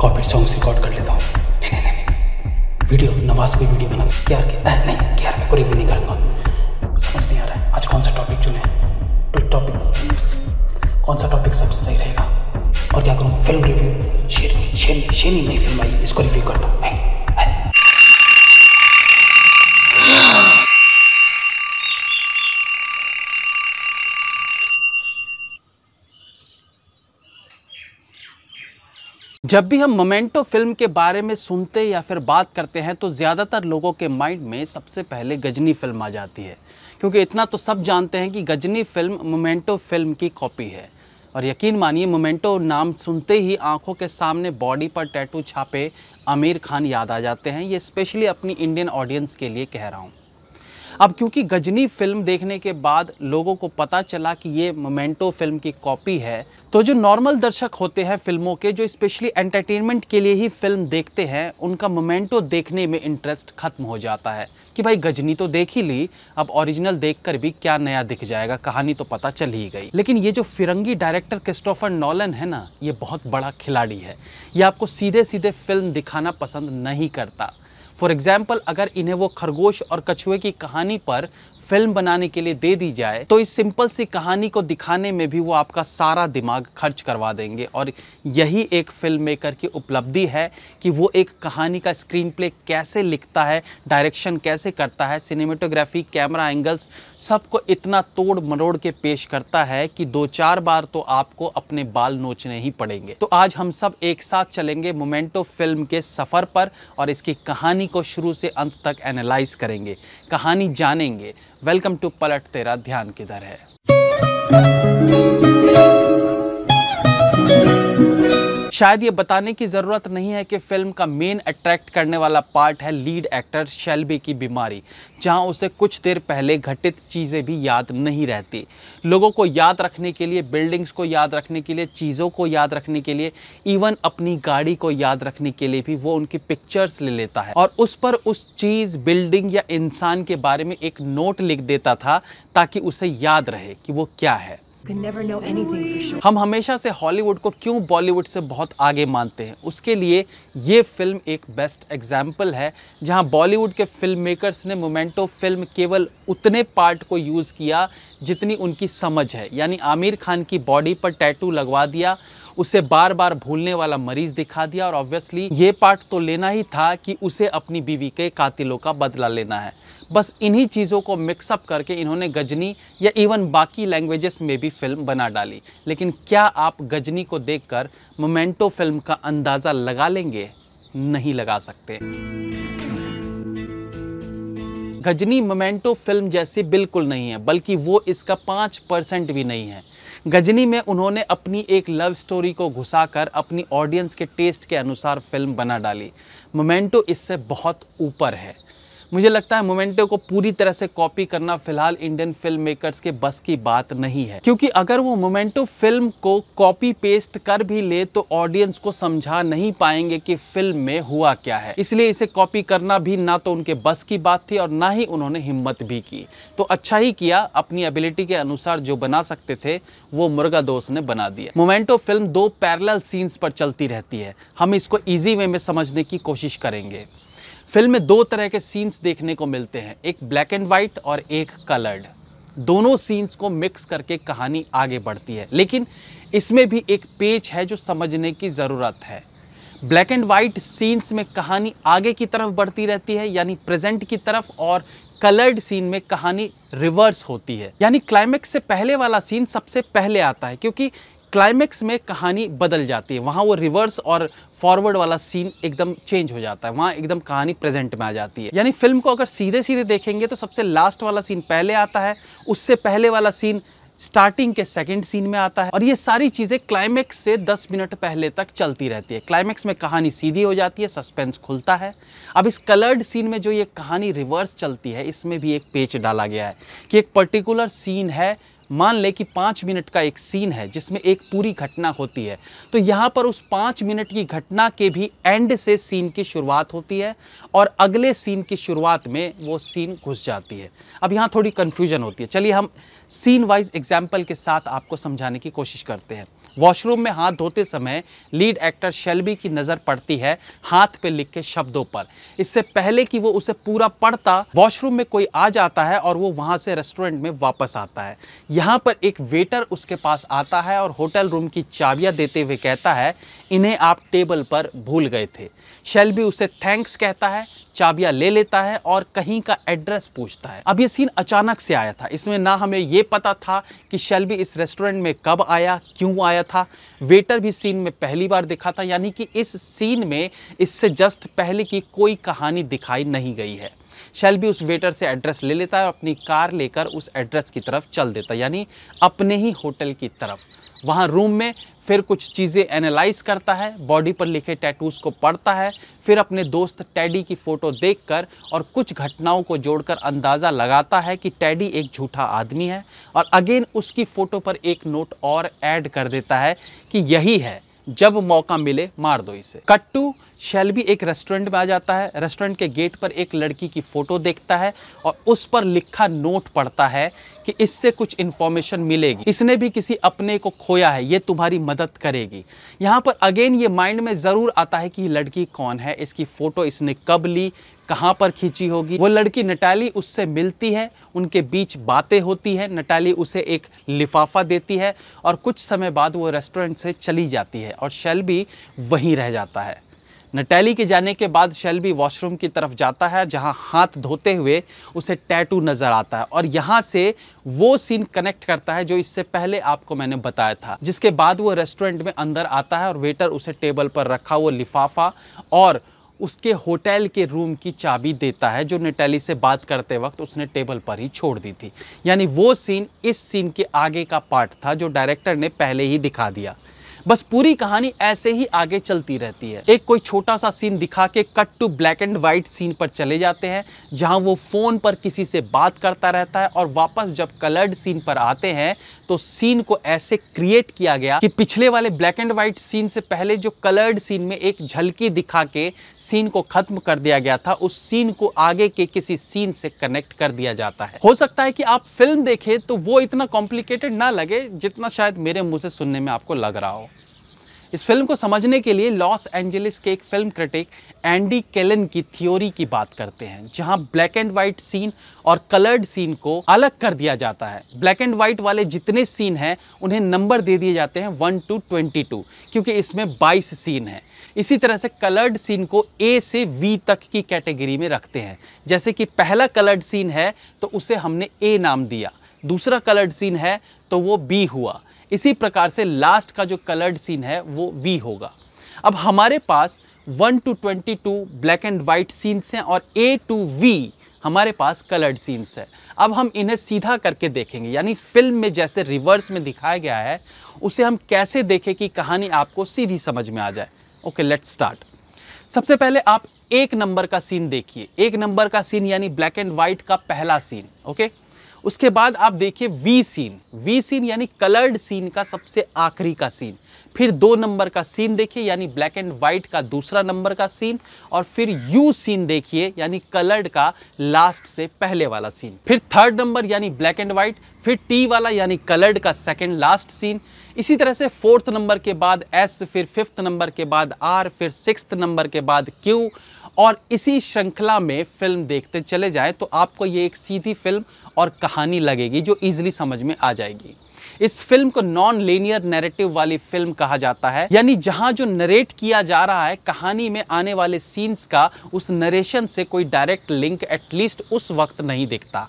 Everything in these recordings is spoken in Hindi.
कॉपी सॉन्ग्स रिकॉर्ड कर लेता हूँ नहीं नहीं नहीं वीडियो नवाज पे वीडियो बना के के आ, नहीं क्यार आर में कोई रिव्यू नहीं करूँगा समझ नहीं आ रहा है आज कौन सा टॉपिक चुने तो टॉपिक कौन सा टॉपिक सबसे सही रहेगा और क्या करूँ फिल्म रिव्यू शेर शेर शेर नहीं फिल्म आई इसको रिव्यू करता हूँ नहीं जब भी हम मोमेंटो फिल्म के बारे में सुनते या फिर बात करते हैं तो ज़्यादातर लोगों के माइंड में सबसे पहले गजनी फिल्म आ जाती है क्योंकि इतना तो सब जानते हैं कि गजनी फिल्म मोमेंटो फिल्म की कॉपी है और यकीन मानिए मोमेंटो नाम सुनते ही आंखों के सामने बॉडी पर टैटू छापे आमिर खान याद आ जाते हैं ये स्पेशली अपनी इंडियन ऑडियंस के लिए कह रहा हूँ अब क्योंकि गजनी फिल्म देखने के बाद लोगों को पता चला कि ये मोमेंटो फिल्म की कॉपी है तो जो नॉर्मल दर्शक होते हैं फिल्मों के जो स्पेशली एंटरटेनमेंट के लिए ही फिल्म देखते हैं उनका मोमेंटो देखने में इंटरेस्ट खत्म हो जाता है कि भाई गजनी तो देख ही ली अब ओरिजिनल देखकर भी क्या नया दिख जाएगा कहानी तो पता चल ही गई लेकिन ये जो फिरंगी डायरेक्टर क्रिस्टोफर नॉलन है ना ये बहुत बड़ा खिलाड़ी है ये आपको सीधे सीधे फिल्म दिखाना पसंद नहीं करता फॉर एग्ज़ाम्पल अगर इन्हें वो खरगोश और कछुए की कहानी पर फिल्म बनाने के लिए दे दी जाए तो इस सिंपल सी कहानी को दिखाने में भी वो आपका सारा दिमाग खर्च करवा देंगे और यही एक फिल्म मेकर की उपलब्धि है कि वो एक कहानी का स्क्रीन प्ले कैसे लिखता है डायरेक्शन कैसे करता है सिनेमेटोग्राफी कैमरा एंगल्स सबको इतना तोड़ मरोड़ के पेश करता है कि दो चार बार तो आपको अपने बाल नोचने ही पड़ेंगे तो आज हम सब एक साथ चलेंगे मोमेंटो फिल्म के सफ़र पर और इसकी कहानी को शुरू से अंत तक एनालाइज करेंगे कहानी जानेंगे वेलकम टू पलट तेरा ध्यान किधर है शायद ये बताने की ज़रूरत नहीं है कि फिल्म का मेन अट्रैक्ट करने वाला पार्ट है लीड एक्टर शेल्बी की बीमारी जहां उसे कुछ देर पहले घटित चीज़ें भी याद नहीं रहती लोगों को याद रखने के लिए बिल्डिंग्स को याद रखने के लिए चीज़ों को याद रखने के लिए इवन अपनी गाड़ी को याद रखने के लिए भी वो उनकी पिक्चर्स ले लेता है और उस पर उस चीज़ बिल्डिंग या इंसान के बारे में एक नोट लिख देता था ताकि उसे याद रहे कि वो क्या है हम हमेशा से हॉलीवुड को क्यों बॉलीवुड से बहुत आगे मानते हैं उसके लिए ये फिल्म एक बेस्ट एग्जाम्पल है जहां बॉलीवुड के फिल्म मेकर्स ने मोमेंटो फिल्म केवल उतने पार्ट को यूज़ किया जितनी उनकी समझ है यानी आमिर खान की बॉडी पर टैटू लगवा दिया उसे बार बार भूलने वाला मरीज दिखा दिया और ऑब्वियसली ये पार्ट तो लेना ही था कि उसे अपनी बीवी के कातिलों का बदला लेना है बस इन्हीं चीज़ों को मिक्सअप करके इन्होंने गजनी या इवन बाकी लैंग्वेजेस में भी फिल्म बना डाली लेकिन क्या आप गजनी को देखकर मोमेंटो फिल्म का अंदाज़ा लगा लेंगे नहीं लगा सकते गजनी मोमेंटो फिल्म जैसी बिल्कुल नहीं है बल्कि वो इसका पाँच परसेंट भी नहीं है गजनी में उन्होंने अपनी एक लव स्टोरी को घुसाकर अपनी ऑडियंस के टेस्ट के अनुसार फिल्म बना डाली मोमेंटो इससे बहुत ऊपर है मुझे लगता है मोमेंटो को पूरी तरह से कॉपी करना फिलहाल इंडियन फिल्म मेकर्स के बस की बात नहीं है क्योंकि अगर वो मोमेंटो फिल्म को कॉपी पेस्ट कर भी ले तो ऑडियंस को समझा नहीं पाएंगे कि फिल्म में हुआ क्या है इसलिए इसे कॉपी करना भी ना तो उनके बस की बात थी और ना ही उन्होंने हिम्मत भी की तो अच्छा ही किया अपनी एबिलिटी के अनुसार जो बना सकते थे वो मुर्गा दोस्त ने बना दिया मोमेंटो फिल्म दो पैरल सीन्स पर चलती रहती है हम इसको ईजी वे में समझने की कोशिश करेंगे फिल्म में दो तरह के सीन्स देखने को मिलते हैं एक ब्लैक एंड वाइट और एक कलर्ड दोनों सीन्स को मिक्स करके कहानी आगे बढ़ती है लेकिन इसमें भी एक पेज है जो समझने की ज़रूरत है ब्लैक एंड वाइट सीन्स में कहानी आगे की तरफ बढ़ती रहती है यानी प्रेजेंट की तरफ और कलर्ड सीन में कहानी रिवर्स होती है यानी क्लाइमेक्स से पहले वाला सीन सबसे पहले आता है क्योंकि क्लाइमेक्स में कहानी बदल जाती है वहाँ वो रिवर्स और फॉरवर्ड वाला सीन एकदम चेंज हो जाता है वहाँ एकदम कहानी प्रेजेंट में आ जाती है यानी फिल्म को अगर सीधे सीधे देखेंगे तो सबसे लास्ट वाला सीन पहले आता है उससे पहले वाला सीन स्टार्टिंग के सेकंड सीन में आता है और ये सारी चीज़ें क्लाइमेक्स से 10 मिनट पहले तक चलती रहती है क्लाइमेक्स में कहानी सीधी हो जाती है सस्पेंस खुलता है अब इस कलर्ड सीन में जो ये कहानी रिवर्स चलती है इसमें भी एक पेच डाला गया है कि एक पर्टिकुलर सीन है मान ले कि पाँच मिनट का एक सीन है जिसमें एक पूरी घटना होती है तो यहाँ पर उस पाँच मिनट की घटना के भी एंड से सीन की शुरुआत होती है और अगले सीन की शुरुआत में वो सीन घुस जाती है अब यहाँ थोड़ी कन्फ्यूजन होती है चलिए हम सीन वाइज एग्जाम्पल के साथ आपको समझाने की कोशिश करते हैं वॉशरूम में हाथ धोते समय लीड एक्टर शेल्बी की नज़र पड़ती है हाथ पे लिखे शब्दों पर इससे पहले कि वो उसे पूरा पढ़ता वॉशरूम में कोई आ जाता है और वो वहां से रेस्टोरेंट में वापस आता है यहाँ पर एक वेटर उसके पास आता है और होटल रूम की चाबियां देते हुए कहता है इन्हें आप टेबल पर भूल गए थे शेल्बी उसे थैंक्स कहता है चाबियां ले लेता है और कहीं का एड्रेस पूछता है अब ये सीन अचानक से आया था इसमें ना हमें ये पता था कि शेल्बी इस रेस्टोरेंट में कब आया क्यों आया था वेटर भी सीन में पहली बार दिखा था यानी कि इस सीन में इससे जस्ट पहले की कोई कहानी दिखाई नहीं गई है शेल्बी उस वेटर से एड्रेस ले लेता है और अपनी कार लेकर उस एड्रेस की तरफ चल देता है यानी अपने ही होटल की तरफ वहाँ रूम में फिर कुछ चीज़ें एनालाइज करता है बॉडी पर लिखे टैटूज को पढ़ता है फिर अपने दोस्त टैडी की फ़ोटो देखकर और कुछ घटनाओं को जोड़कर अंदाज़ा लगाता है कि टैडी एक झूठा आदमी है और अगेन उसकी फ़ोटो पर एक नोट और ऐड कर देता है कि यही है जब मौका मिले मार दो इसे कट्टू भी एक रेस्टोरेंट में आ जाता है रेस्टोरेंट के गेट पर एक लड़की की फ़ोटो देखता है और उस पर लिखा नोट पढ़ता है कि इससे कुछ इन्फॉर्मेशन मिलेगी इसने भी किसी अपने को खोया है ये तुम्हारी मदद करेगी यहाँ पर अगेन ये माइंड में ज़रूर आता है कि लड़की कौन है इसकी फ़ोटो इसने कब ली कहाँ पर खींची होगी वो लड़की नटाली उससे मिलती है उनके बीच बातें होती है नटाली उसे एक लिफाफा देती है और कुछ समय बाद वो रेस्टोरेंट से चली जाती है और शैल भी वहीं रह जाता है नटैली के जाने के बाद शेल्बी वॉशरूम की तरफ जाता है जहां हाथ धोते हुए उसे टैटू नज़र आता है और यहां से वो सीन कनेक्ट करता है जो इससे पहले आपको मैंने बताया था जिसके बाद वो रेस्टोरेंट में अंदर आता है और वेटर उसे टेबल पर रखा वो लिफाफा और उसके होटल के रूम की चाबी देता है जो नेटैली से बात करते वक्त उसने टेबल पर ही छोड़ दी थी यानी वो सीन इस सीन के आगे का पार्ट था जो डायरेक्टर ने पहले ही दिखा दिया बस पूरी कहानी ऐसे ही आगे चलती रहती है एक कोई छोटा सा सीन दिखा के cut to black and white scene पर चले जाते हैं जहां वो फ़ोन पर किसी से बात करता रहता है और वापस जब कलर्ड सीन पर आते हैं तो सीन को ऐसे क्रिएट किया गया कि पिछले वाले ब्लैक एंड व्हाइट सीन से पहले जो कलर्ड सीन में एक झलकी दिखा के सीन को खत्म कर दिया गया था उस सीन को आगे के किसी सीन से कनेक्ट कर दिया जाता है हो सकता है कि आप फिल्म देखें तो वो इतना कॉम्प्लिकेटेड ना लगे जितना शायद मेरे मुंह से सुनने में आपको लग रहा हो इस फिल्म को समझने के लिए लॉस एंजलिस के एक फिल्म क्रिटिक एंडी केलन की थ्योरी की बात करते हैं जहां ब्लैक एंड वाइट सीन और कलर्ड सीन को अलग कर दिया जाता है ब्लैक एंड वाइट वाले जितने सीन हैं उन्हें नंबर दे दिए जाते हैं वन टू ट्वेंटी टू क्योंकि इसमें बाईस सीन हैं इसी तरह से कलर्ड सीन को ए से वी तक की कैटेगरी में रखते हैं जैसे कि पहला कलर्ड सीन है तो उसे हमने ए नाम दिया दूसरा कलर्ड सीन है तो वो बी हुआ इसी प्रकार से लास्ट का जो कलर्ड सीन है वो वी होगा अब हमारे पास one two twenty two black and white scenes हैं और ए टू वी हमारे पास कलर्ड सीन्स है अब हम इन्हें सीधा करके देखेंगे यानी फिल्म में जैसे रिवर्स में दिखाया गया है उसे हम कैसे देखें कि कहानी आपको सीधी समझ में आ जाए ओके लेट स्टार्ट सबसे पहले आप एक नंबर का सीन देखिए एक नंबर का सीन यानी ब्लैक एंड वाइट का पहला सीन ओके okay? उसके बाद आप देखिए वी सीन वी सीन यानी कलर्ड सीन का सबसे आखिरी का सीन फिर दो नंबर का सीन देखिए यानी ब्लैक एंड वाइट का दूसरा नंबर का सीन और फिर यू सीन देखिए यानी कलर्ड का लास्ट से पहले वाला सीन फिर थर्ड नंबर यानी ब्लैक एंड वाइट फिर टी वाला यानी कलर्ड का सेकेंड लास्ट सीन इसी तरह से फोर्थ नंबर के बाद एस फिर फिफ्थ नंबर के बाद आर फिर सिक्स नंबर के बाद क्यू और इसी श्रृंखला में फिल्म देखते चले जाएँ तो आपको ये एक सीधी फिल्म और कहानी लगेगी जो ईजिली समझ में आ जाएगी इस फिल्म को नॉन लेनियर नैरेटिव वाली फिल्म कहा जाता है यानी जहां जो नरेट किया जा रहा है कहानी में आने वाले सीन्स का उस नरेशन से कोई डायरेक्ट लिंक एटलीस्ट उस वक्त नहीं दिखता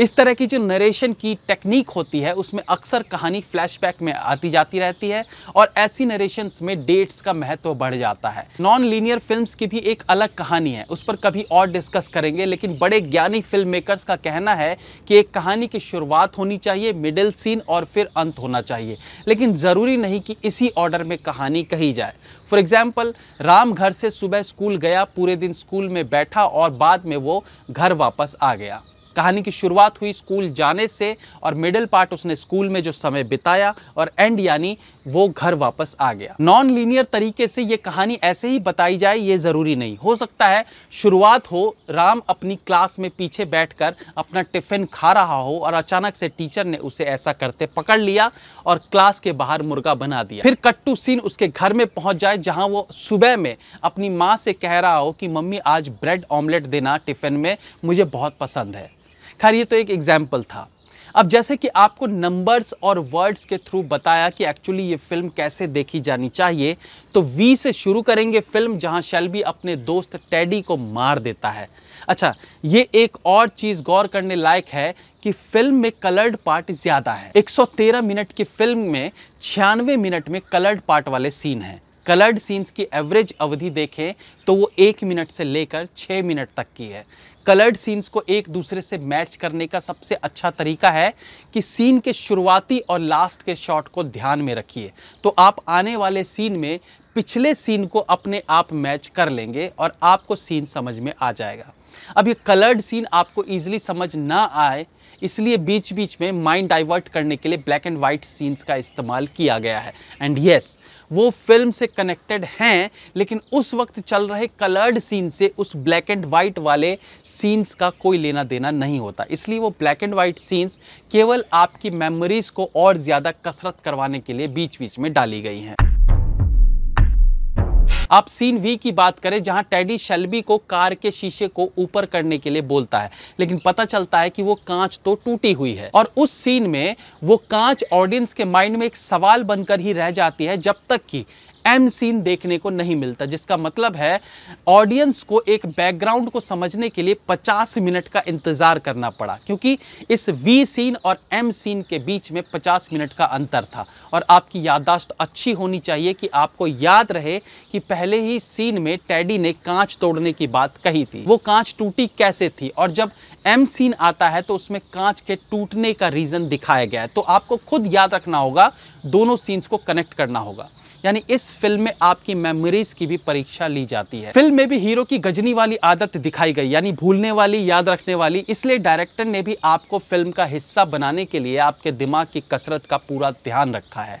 इस तरह की जो नरेशन की टेक्निक होती है उसमें अक्सर कहानी फ्लैशबैक में आती जाती रहती है और ऐसी नरेशन में डेट्स का महत्व बढ़ जाता है नॉन लीनियर फिल्म की भी एक अलग कहानी है उस पर कभी और डिस्कस करेंगे लेकिन बड़े ज्ञानी फिल्म मेकर्स का कहना है कि एक कहानी की शुरुआत होनी चाहिए मिडिल सीन और फिर अंत होना चाहिए लेकिन ज़रूरी नहीं कि इसी ऑर्डर में कहानी कही जाए फॉर एग्ज़ाम्पल राम घर से सुबह स्कूल गया पूरे दिन स्कूल में बैठा और बाद में वो घर वापस आ गया कहानी की शुरुआत हुई स्कूल जाने से और मिडिल पार्ट उसने स्कूल में जो समय बिताया और एंड यानी वो घर वापस आ गया नॉन लीनियर तरीके से ये कहानी ऐसे ही बताई जाए ये ज़रूरी नहीं हो सकता है शुरुआत हो राम अपनी क्लास में पीछे बैठकर अपना टिफ़िन खा रहा हो और अचानक से टीचर ने उसे ऐसा करते पकड़ लिया और क्लास के बाहर मुर्गा बना दिया फिर कट्टू सीन उसके घर में पहुंच जाए जहां वो सुबह में अपनी माँ से कह रहा हो कि मम्मी आज ब्रेड ऑमलेट देना टिफ़िन में मुझे बहुत पसंद है खैर ये तो एक एग्जाम्पल था अब जैसे कि आपको नंबर्स और वर्ड्स के थ्रू बताया कि एक्चुअली ये फिल्म कैसे देखी जानी चाहिए तो वी से शुरू करेंगे फिल्म जहां शेल्बी अपने दोस्त टेडी को मार देता है अच्छा ये एक और चीज़ गौर करने लायक है कि फिल्म में कलर्ड पार्ट ज़्यादा है 113 मिनट की फिल्म में छियानवे मिनट में कलर्ड पार्ट वाले सीन हैं कलर्ड सीन्स की एवरेज अवधि देखें तो वो एक मिनट से लेकर छः मिनट तक की है कलर्ड सीन्स को एक दूसरे से मैच करने का सबसे अच्छा तरीका है कि सीन के शुरुआती और लास्ट के शॉट को ध्यान में रखिए तो आप आने वाले सीन में पिछले सीन को अपने आप मैच कर लेंगे और आपको सीन समझ में आ जाएगा अब ये कलर्ड सीन आपको ईजिली समझ ना आए इसलिए बीच बीच में माइंड डाइवर्ट करने के लिए ब्लैक एंड वाइट सीन्स का इस्तेमाल किया गया है एंड yes, वो फिल्म से कनेक्टेड हैं लेकिन उस वक्त चल रहे कलर्ड सीन से उस ब्लैक एंड वाइट वाले सीन्स का कोई लेना देना नहीं होता इसलिए वो ब्लैक एंड वाइट सीन्स केवल आपकी मेमोरीज़ को और ज़्यादा कसरत करवाने के लिए बीच बीच में डाली गई हैं आप सीन वी की बात करें जहां टेडी शेल्बी को कार के शीशे को ऊपर करने के लिए बोलता है लेकिन पता चलता है कि वो कांच तो टूटी हुई है और उस सीन में वो कांच ऑडियंस के माइंड में एक सवाल बनकर ही रह जाती है जब तक कि एम सीन देखने को नहीं मिलता जिसका मतलब है ऑडियंस को एक बैकग्राउंड को समझने के लिए 50 मिनट का इंतज़ार करना पड़ा क्योंकि इस वी सीन और एम सीन के बीच में 50 मिनट का अंतर था और आपकी याददाश्त अच्छी होनी चाहिए कि आपको याद रहे कि पहले ही सीन में टैडी ने कांच तोड़ने की बात कही थी वो कांच टूटी कैसे थी और जब एम सीन आता है तो उसमें कांच के टूटने का रीज़न दिखाया गया है तो आपको खुद याद रखना होगा दोनों सीन्स को कनेक्ट करना होगा यानी इस फिल्म में आपकी मेमोरीज की भी परीक्षा ली जाती है फिल्म में भी हीरो की गजनी वाली आदत दिखाई गई यानी भूलने वाली याद रखने वाली इसलिए डायरेक्टर ने भी आपको फिल्म का हिस्सा बनाने के लिए आपके दिमाग की कसरत का पूरा ध्यान रखा है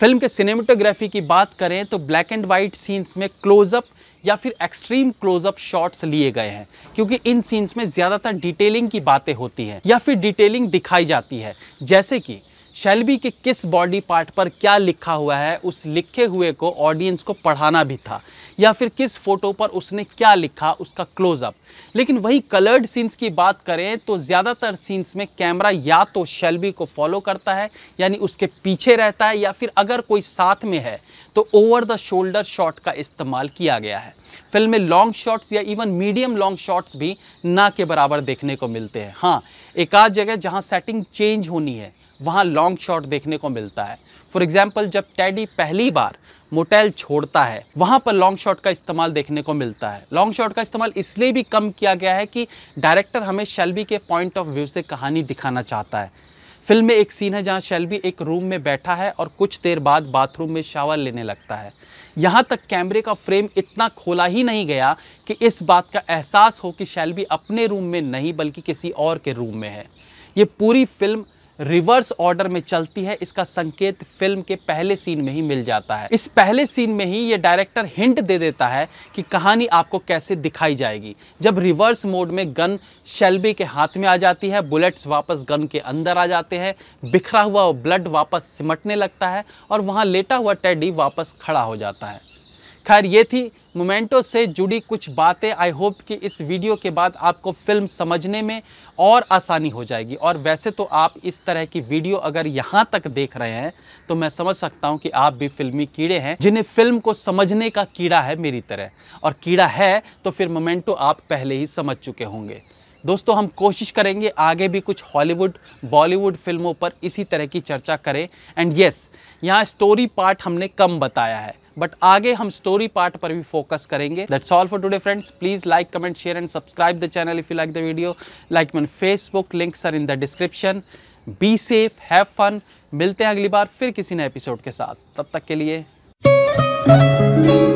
फिल्म के सिनेमेटोग्राफी की बात करें तो ब्लैक एंड व्हाइट सीन्स में क्लोजअप या फिर एक्सट्रीम क्लोजअप शॉट्स लिए गए हैं क्योंकि इन सीन्स में ज़्यादातर डिटेलिंग की बातें होती हैं या फिर डिटेलिंग दिखाई जाती है जैसे कि शेल्बी के किस बॉडी पार्ट पर क्या लिखा हुआ है उस लिखे हुए को ऑडियंस को पढ़ाना भी था या फिर किस फोटो पर उसने क्या लिखा उसका क्लोजअप लेकिन वही कलर्ड सीन्स की बात करें तो ज़्यादातर सीन्स में कैमरा या तो शैल्बी को फॉलो करता है यानी उसके पीछे रहता है या फिर अगर कोई साथ में है तो ओवर द शोल्डर शॉट का इस्तेमाल किया गया है फिल्म में लॉन्ग शॉट्स या इवन मीडियम लॉन्ग शॉट्स भी ना के बराबर देखने को मिलते हैं हाँ एक आध जगह जहाँ सेटिंग चेंज होनी है वहाँ लॉन्ग शॉट देखने को मिलता है फॉर एग्जाम्पल जब टैडी पहली बार मोटेल छोड़ता है वहाँ पर लॉन्ग शॉट का इस्तेमाल देखने को मिलता है लॉन्ग शॉट का इस्तेमाल इसलिए भी कम किया गया है कि डायरेक्टर हमें शेल्बी के पॉइंट ऑफ व्यू से कहानी दिखाना चाहता है फिल्म में एक सीन है जहाँ शेल्बी एक रूम में बैठा है और कुछ देर बाद बाथरूम में शावर लेने लगता है यहाँ तक कैमरे का फ्रेम इतना खोला ही नहीं गया कि इस बात का एहसास हो कि शेल्बी अपने रूम में नहीं बल्कि किसी और के रूम में है ये पूरी फिल्म रिवर्स ऑर्डर में चलती है इसका संकेत फिल्म के पहले सीन में ही मिल जाता है इस पहले सीन में ही ये डायरेक्टर हिंट दे देता है कि कहानी आपको कैसे दिखाई जाएगी जब रिवर्स मोड में गन शेल्बी के हाथ में आ जाती है बुलेट्स वापस गन के अंदर आ जाते हैं बिखरा हुआ ब्लड वापस सिमटने लगता है और वहाँ लेटा हुआ टेडी वापस खड़ा हो जाता है खैर ये थी मोमेंटो से जुड़ी कुछ बातें आई होप कि इस वीडियो के बाद आपको फिल्म समझने में और आसानी हो जाएगी और वैसे तो आप इस तरह की वीडियो अगर यहाँ तक देख रहे हैं तो मैं समझ सकता हूँ कि आप भी फिल्मी कीड़े हैं जिन्हें फिल्म को समझने का कीड़ा है मेरी तरह और कीड़ा है तो फिर मोमेंटो आप पहले ही समझ चुके होंगे दोस्तों हम कोशिश करेंगे आगे भी कुछ हॉलीवुड बॉलीवुड फिल्मों पर इसी तरह की चर्चा करें एंड यस यहाँ स्टोरी पार्ट हमने कम बताया है बट आगे हम स्टोरी पार्ट पर भी फोकस करेंगे that's all for today friends please like comment share and subscribe the channel if you like the video like man Facebook links are in the description be safe have fun मिलते हैं अगली बार फिर किसी नए एपिसोड के साथ तब तक के लिए